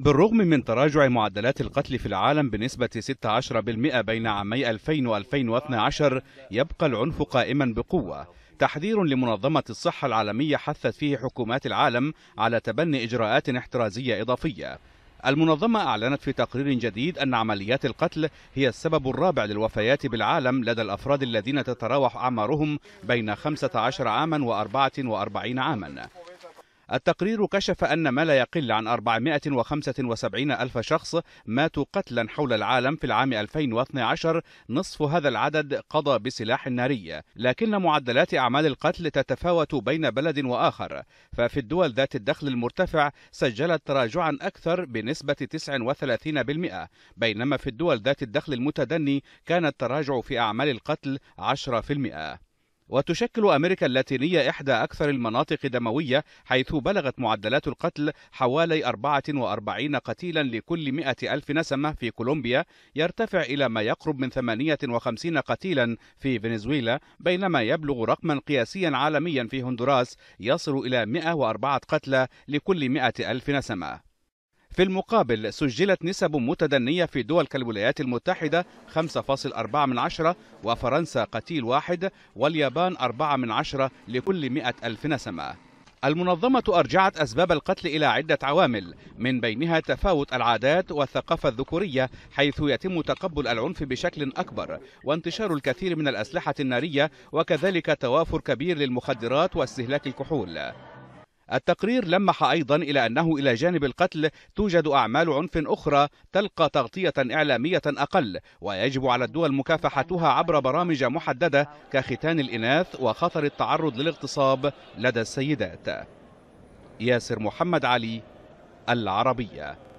بالرغم من تراجع معدلات القتل في العالم بنسبة 16% بين عامي 2000 و2012 يبقى العنف قائما بقوة تحذير لمنظمة الصحة العالمية حثت فيه حكومات العالم على تبني إجراءات احترازية إضافية المنظمة أعلنت في تقرير جديد أن عمليات القتل هي السبب الرابع للوفيات بالعالم لدى الأفراد الذين تتراوح أعمارهم بين 15 عاما و44 عاما التقرير كشف أن ما لا يقل عن 475 ألف شخص ماتوا قتلا حول العالم في العام 2012 نصف هذا العدد قضى بسلاح ناري لكن معدلات أعمال القتل تتفاوت بين بلد وآخر ففي الدول ذات الدخل المرتفع سجلت تراجعا أكثر بنسبة 39% بينما في الدول ذات الدخل المتدني كان التراجع في أعمال القتل 10% وتشكل أمريكا اللاتينية إحدى أكثر المناطق دموية حيث بلغت معدلات القتل حوالي 44 قتيلا لكل 100 ألف نسمة في كولومبيا يرتفع إلى ما يقرب من 58 قتيلا في فنزويلا بينما يبلغ رقما قياسيا عالميا في هندوراس يصل إلى 104 قتلى لكل 100 ألف نسمة في المقابل سجلت نسب متدنية في دول كالولايات المتحدة 5.4 من عشرة وفرنسا قتيل واحد واليابان 4 من عشرة لكل 100 ألف نسمة المنظمة أرجعت أسباب القتل إلى عدة عوامل من بينها تفاوت العادات والثقافة الذكورية حيث يتم تقبل العنف بشكل أكبر وانتشار الكثير من الأسلحة النارية وكذلك توافر كبير للمخدرات واستهلاك الكحول التقرير لمح أيضا إلى أنه إلى جانب القتل توجد أعمال عنف أخرى تلقى تغطية إعلامية أقل ويجب على الدول مكافحتها عبر برامج محددة كختان الإناث وخطر التعرض للاغتصاب لدى السيدات ياسر محمد علي العربيه